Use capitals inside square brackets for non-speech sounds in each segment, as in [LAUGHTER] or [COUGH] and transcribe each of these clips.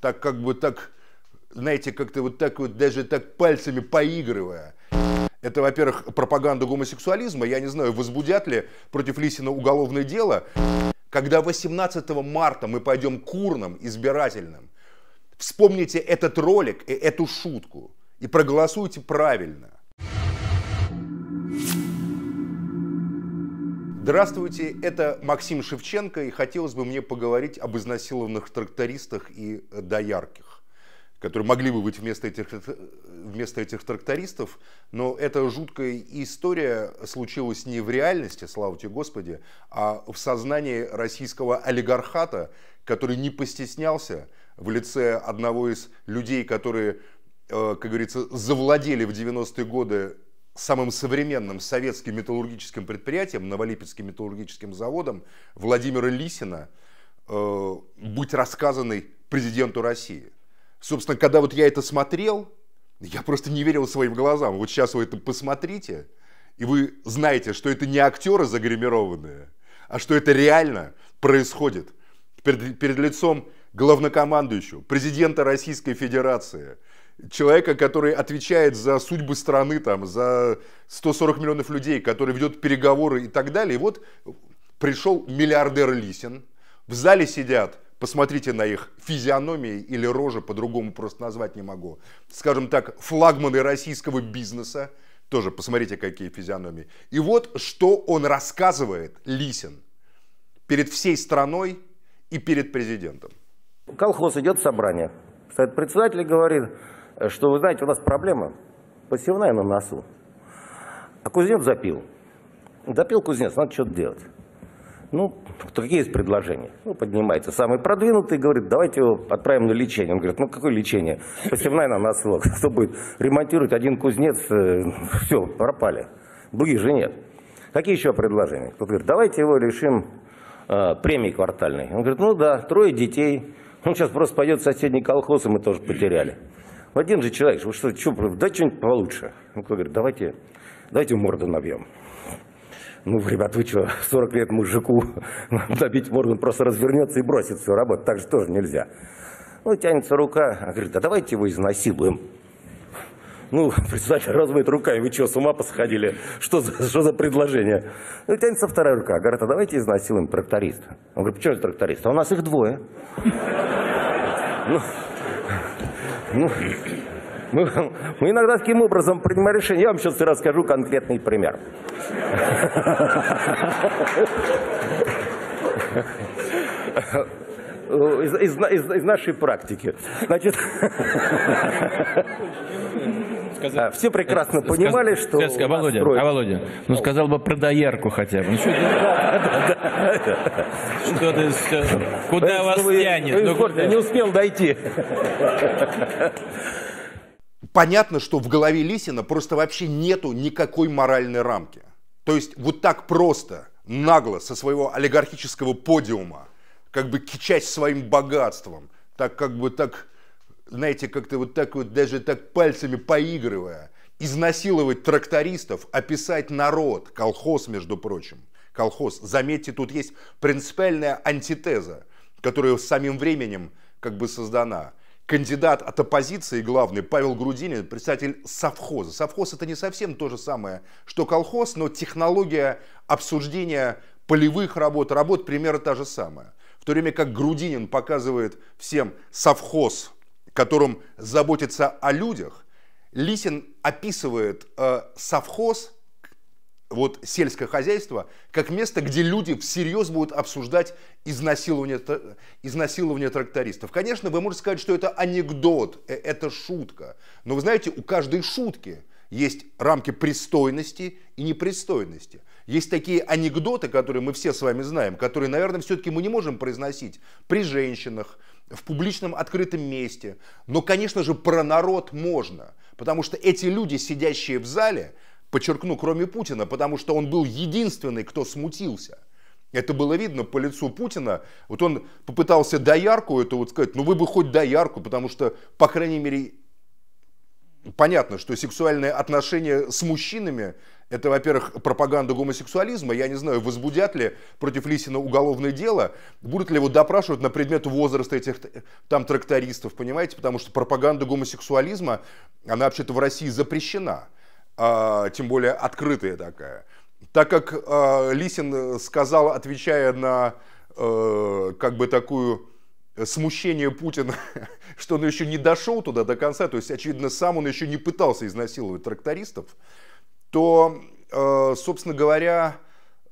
так как бы так, знаете, как-то вот так вот даже так пальцами поигрывая. Это, во-первых, пропаганда гомосексуализма. Я не знаю, возбудят ли против Лисина уголовное дело. Когда 18 марта мы пойдем к урнам избирательным, вспомните этот ролик и эту шутку и проголосуйте правильно. Здравствуйте, это Максим Шевченко, и хотелось бы мне поговорить об изнасилованных трактористах и э, доярках, которые могли бы быть вместо этих, э, вместо этих трактористов, но эта жуткая история случилась не в реальности, слава тебе Господи, а в сознании российского олигархата, который не постеснялся в лице одного из людей, которые, э, как говорится, завладели в 90-е годы самым современным советским металлургическим предприятием, Новолипецким металлургическим заводом Владимира Лисина, э, быть рассказанной президенту России. Собственно, когда вот я это смотрел, я просто не верил своим глазам. Вот сейчас вы это посмотрите, и вы знаете, что это не актеры загримированные, а что это реально происходит перед, перед лицом главнокомандующего, президента Российской Федерации – человека, который отвечает за судьбы страны, там, за 140 миллионов людей, который ведет переговоры и так далее. И вот пришел миллиардер Лисин, в зале сидят, посмотрите на их физиономии или рожи, по-другому просто назвать не могу, скажем так, флагманы российского бизнеса, тоже посмотрите, какие физиономии. И вот что он рассказывает, Лисин, перед всей страной и перед президентом. Колхоз идет собрание. Стоит председатель и говорит, что, вы знаете, у нас проблема посевная на носу. А кузнец запил. Запил кузнец, надо что-то делать. Ну, какие есть предложения? Ну, поднимается. Самый продвинутый говорит, давайте его отправим на лечение. Он говорит, ну, какое лечение? Посевная на носу. [LAUGHS] Кто будет ремонтировать один кузнец? Э, Все, пропали. Других же нет. Какие еще предложения? Кто-то говорит, давайте его решим э, премией квартальной. Он говорит, ну да, трое детей. Он сейчас просто пойдет в соседний колхоз, и мы тоже потеряли. Ну, один же человек, вы что, что, дайте что-нибудь получше. Ну, он говорит, давайте, давайте морду набьем. Ну, ребят, вы что, 40 лет мужику добить [LAUGHS] морду, он просто развернется и бросит всю работу. Так же тоже нельзя. Ну, тянется рука, а говорит, да давайте его изнасилуем. Ну, [LAUGHS] представьте, размыт рука, и вы что, с ума посходили? Что за, что за предложение? Ну, тянется вторая рука, говорит, а давайте изнасилуем тракториста. Он говорит, почему же тракториста? А у нас их двое. [LAUGHS] Ну, ну, мы, мы иногда таким образом принимаем решение. Я вам сейчас расскажу конкретный пример. Из, из, из, из нашей практики. Значит, сказал... Все прекрасно это, понимали, сказ... что... Сказ... А, Володя, а Володя, ну сказал бы про доярку хотя бы. Ну, что ты... Куда вас тянет? Не успел дойти. Понятно, что в голове Лисина просто вообще нету никакой моральной рамки. То есть вот так просто, нагло, со своего олигархического подиума, как бы кичать своим богатством, так как бы так знаете, как-то вот так вот, даже так пальцами поигрывая, изнасиловать трактористов, описать народ, колхоз, между прочим, колхоз. Заметьте, тут есть принципиальная антитеза, которая самим временем как бы создана. Кандидат от оппозиции, главный, Павел Грудинин, представитель совхоза. Совхоз это не совсем то же самое, что колхоз, но технология обсуждения полевых работ, работ примерно та же самая. В то время как Грудинин показывает всем совхоз котором заботится о людях, Лисин описывает э, совхоз, вот сельское хозяйство, как место, где люди всерьез будут обсуждать изнасилование, изнасилование трактористов. Конечно, вы можете сказать, что это анекдот, э, это шутка. Но вы знаете, у каждой шутки есть рамки пристойности и непристойности. Есть такие анекдоты, которые мы все с вами знаем, которые, наверное, все-таки мы не можем произносить при женщинах, в публичном открытом месте. Но, конечно же, про народ можно, потому что эти люди, сидящие в зале, подчеркну, кроме Путина, потому что он был единственный, кто смутился. Это было видно по лицу Путина. Вот он попытался доярку это вот сказать, ну вы бы хоть доярку, потому что, по крайней мере, понятно, что сексуальные отношения с мужчинами это, во-первых, пропаганда гомосексуализма. Я не знаю, возбудят ли против Лисина уголовное дело, будут ли его допрашивать на предмет возраста этих э, там трактористов, понимаете? Потому что пропаганда гомосексуализма, она вообще-то в России запрещена, а, тем более открытая такая. Так как а, Лисин э, сказал, отвечая на а, как бы такую смущение Путина, [LAUGHS] что он еще не дошел туда до конца, то есть, очевидно, сам он еще не пытался изнасиловать трактористов, то, э, собственно говоря,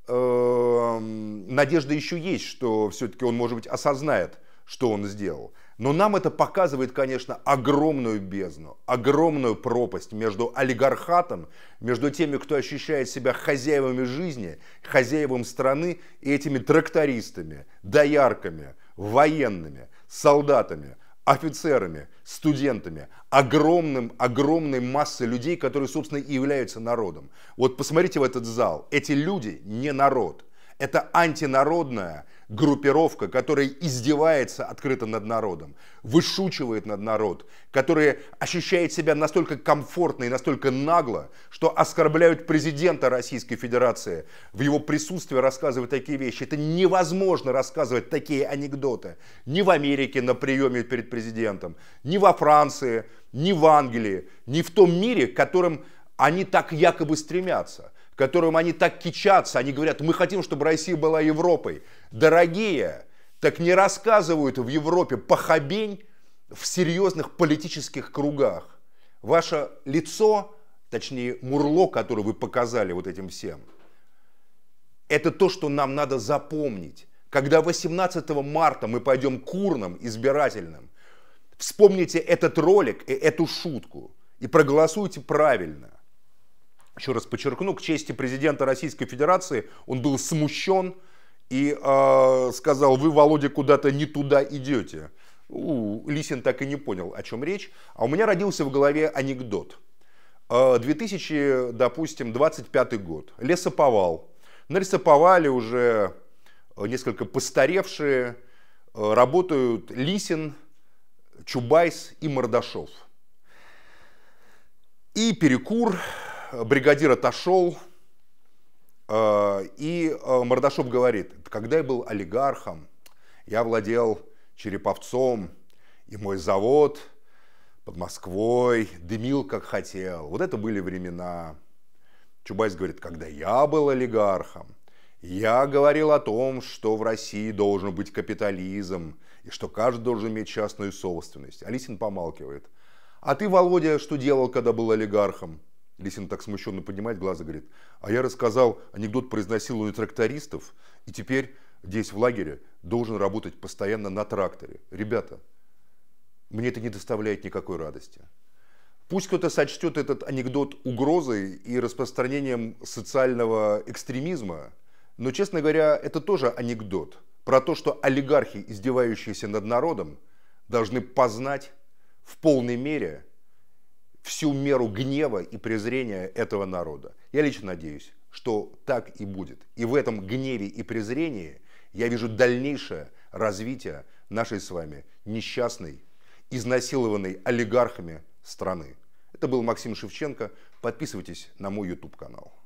э, надежда еще есть, что все-таки он, может быть, осознает, что он сделал. Но нам это показывает, конечно, огромную бездну, огромную пропасть между олигархатом, между теми, кто ощущает себя хозяевами жизни, хозяевом страны, и этими трактористами, доярками, военными, солдатами – офицерами, студентами, огромным, огромной массой людей, которые, собственно, и являются народом. Вот посмотрите в этот зал. Эти люди не народ. Это антинародная группировка, которая издевается открыто над народом, вышучивает над народ, которая ощущает себя настолько комфортно и настолько нагло, что оскорбляют президента Российской Федерации, в его присутствии рассказывают такие вещи. Это невозможно рассказывать такие анекдоты. Ни в Америке на приеме перед президентом, ни во Франции, ни в Англии, ни в том мире, к которым они так якобы стремятся к которым они так кичатся, они говорят, мы хотим, чтобы Россия была Европой, дорогие, так не рассказывают в Европе похабень в серьезных политических кругах. Ваше лицо, точнее мурло, которое вы показали вот этим всем, это то, что нам надо запомнить. Когда 18 марта мы пойдем к урнам избирательным, вспомните этот ролик и эту шутку и проголосуйте правильно. Еще раз подчеркну, к чести президента Российской Федерации, он был смущен и э, сказал, вы, Володя, куда-то не туда идете. У, Лисин так и не понял, о чем речь. А у меня родился в голове анекдот. 2000, а, допустим, 25 год. Лесоповал. Нарисоповали уже а, несколько постаревшие. Работают Лисин, Чубайс и Мордашов. И перекур. Бригадир отошел. Э, и э, Мордашов говорит, когда я был олигархом, я владел Череповцом, и мой завод под Москвой дымил, как хотел. Вот это были времена. Чубайс говорит, когда я был олигархом, я говорил о том, что в России должен быть капитализм, и что каждый должен иметь частную собственность. Алисин помалкивает. А ты, Володя, что делал, когда был олигархом? Лисин так смущенно поднимает глаза и говорит, а я рассказал анекдот про изнасилование трактористов, и теперь здесь в лагере должен работать постоянно на тракторе. Ребята, мне это не доставляет никакой радости. Пусть кто-то сочтет этот анекдот угрозой и распространением социального экстремизма, но, честно говоря, это тоже анекдот про то, что олигархи, издевающиеся над народом, должны познать в полной мере – всю меру гнева и презрения этого народа. Я лично надеюсь, что так и будет. И в этом гневе и презрении я вижу дальнейшее развитие нашей с вами несчастной, изнасилованной олигархами страны. Это был Максим Шевченко. Подписывайтесь на мой YouTube канал.